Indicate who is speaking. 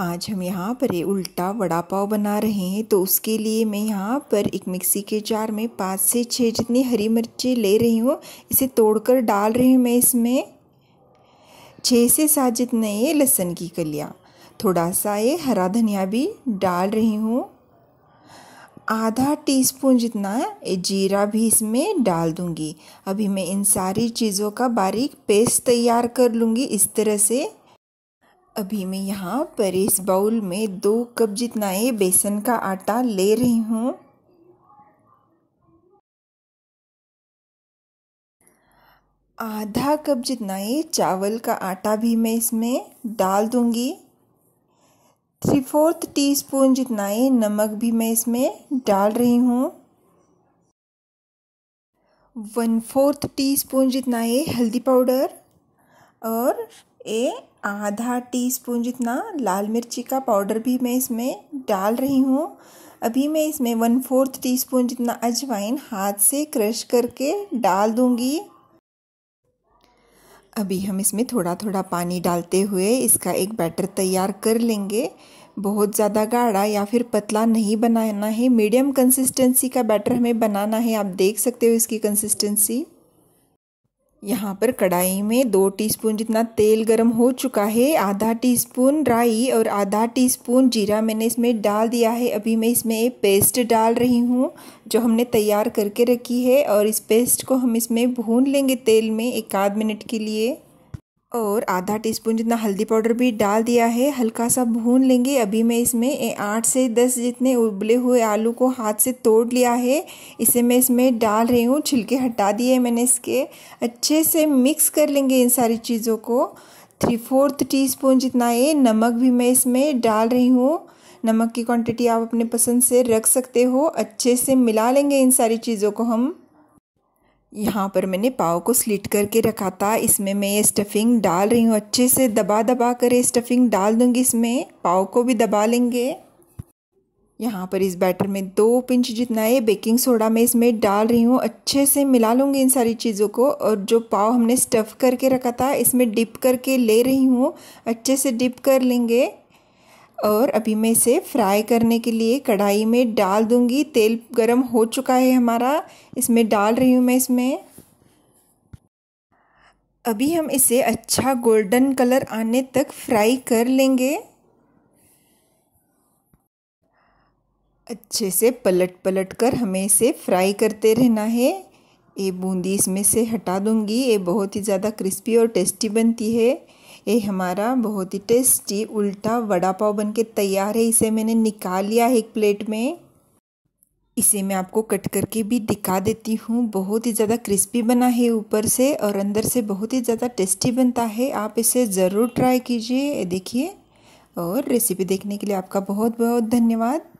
Speaker 1: आज हम यहाँ पर ये उल्टा वड़ा पाव बना रहे हैं तो उसके लिए मैं यहाँ पर एक मिक्सी के जार में पाँच से छः जितनी हरी मिर्ची ले रही हूँ इसे तोड़कर डाल रही हूँ मैं इसमें छः से सात जितने ये लहसुन की कलियाँ थोड़ा सा ये हरा धनिया भी डाल रही हूँ आधा टीस्पून जितना जीरा भी इसमें डाल दूँगी अभी मैं इन सारी चीज़ों का बारीक पेस्ट तैयार कर लूँगी इस तरह से अभी मैं यहाँ पर इस बाउल में दो कप जितना ये बेसन का आटा ले रही हूँ आधा कप जितना ये चावल का आटा भी मैं इसमें डाल दूंगी थ्री फोर्थ टी स्पून जितना ये नमक भी मैं इसमें डाल रही हूँ वन फोर्थ टी स्पून जितना ये हल्दी पाउडर और ए आधा टीस्पून जितना लाल मिर्ची का पाउडर भी मैं इसमें डाल रही हूँ अभी मैं इसमें वन फोर्थ टीस्पून जितना अजवाइन हाथ से क्रश करके डाल दूँगी अभी हम इसमें थोड़ा थोड़ा पानी डालते हुए इसका एक बैटर तैयार कर लेंगे बहुत ज़्यादा गाढ़ा या फिर पतला नहीं बनाना है मीडियम कंसिस्टेंसी का बैटर हमें बनाना है आप देख सकते हो इसकी कंसिस्टेंसी यहाँ पर कढ़ाई में दो टीस्पून जितना तेल गरम हो चुका है आधा टीस्पून राई और आधा टीस्पून जीरा मैंने इसमें डाल दिया है अभी मैं इसमें पेस्ट डाल रही हूँ जो हमने तैयार करके रखी है और इस पेस्ट को हम इसमें भून लेंगे तेल में एक आध मिनट के लिए और आधा टीस्पून जितना हल्दी पाउडर भी डाल दिया है हल्का सा भून लेंगे अभी मैं इसमें आठ से दस जितने उबले हुए आलू को हाथ से तोड़ लिया है इसे मैं इसमें डाल रही हूँ छिलके हटा दिए मैंने इसके अच्छे से मिक्स कर लेंगे इन सारी चीज़ों को थ्री फोर्थ टीस्पून जितना ये नमक भी मैं इसमें डाल रही हूँ नमक की क्वांटिटी आप अपने पसंद से रख सकते हो अच्छे से मिला लेंगे इन सारी चीज़ों को हम यहाँ पर मैंने पाव को स्लिट करके रखा था इसमें मैं ये स्टफिंग डाल रही हूँ अच्छे से दबा दबा कर ये स्टफिंग डाल दूँगी इसमें पाव को भी दबा लेंगे यहाँ पर इस बैटर में दो पिंच जितना है बेकिंग सोडा मैं इसमें डाल रही हूँ अच्छे से मिला लूँगी इन सारी चीज़ों को और जो पाव हमने स्टफ़ करके रखा था इसमें डिप करके ले रही हूँ अच्छे से डिप कर लेंगे और अभी मैं इसे फ्राई करने के लिए कढ़ाई में डाल दूंगी तेल गरम हो चुका है हमारा इसमें डाल रही हूँ मैं इसमें अभी हम इसे अच्छा गोल्डन कलर आने तक फ्राई कर लेंगे अच्छे से पलट पलट कर हमें इसे फ्राई करते रहना है ये बूंदी इसमें से हटा दूंगी ये बहुत ही ज़्यादा क्रिस्पी और टेस्टी बनती है ये हमारा बहुत ही टेस्टी उल्टा वड़ा पाव बन के तैयार है इसे मैंने निकाल लिया है एक प्लेट में इसे मैं आपको कट करके भी दिखा देती हूँ बहुत ही ज़्यादा क्रिस्पी बना है ऊपर से और अंदर से बहुत ही ज़्यादा टेस्टी बनता है आप इसे ज़रूर ट्राई कीजिए देखिए और रेसिपी देखने के लिए आपका बहुत बहुत धन्यवाद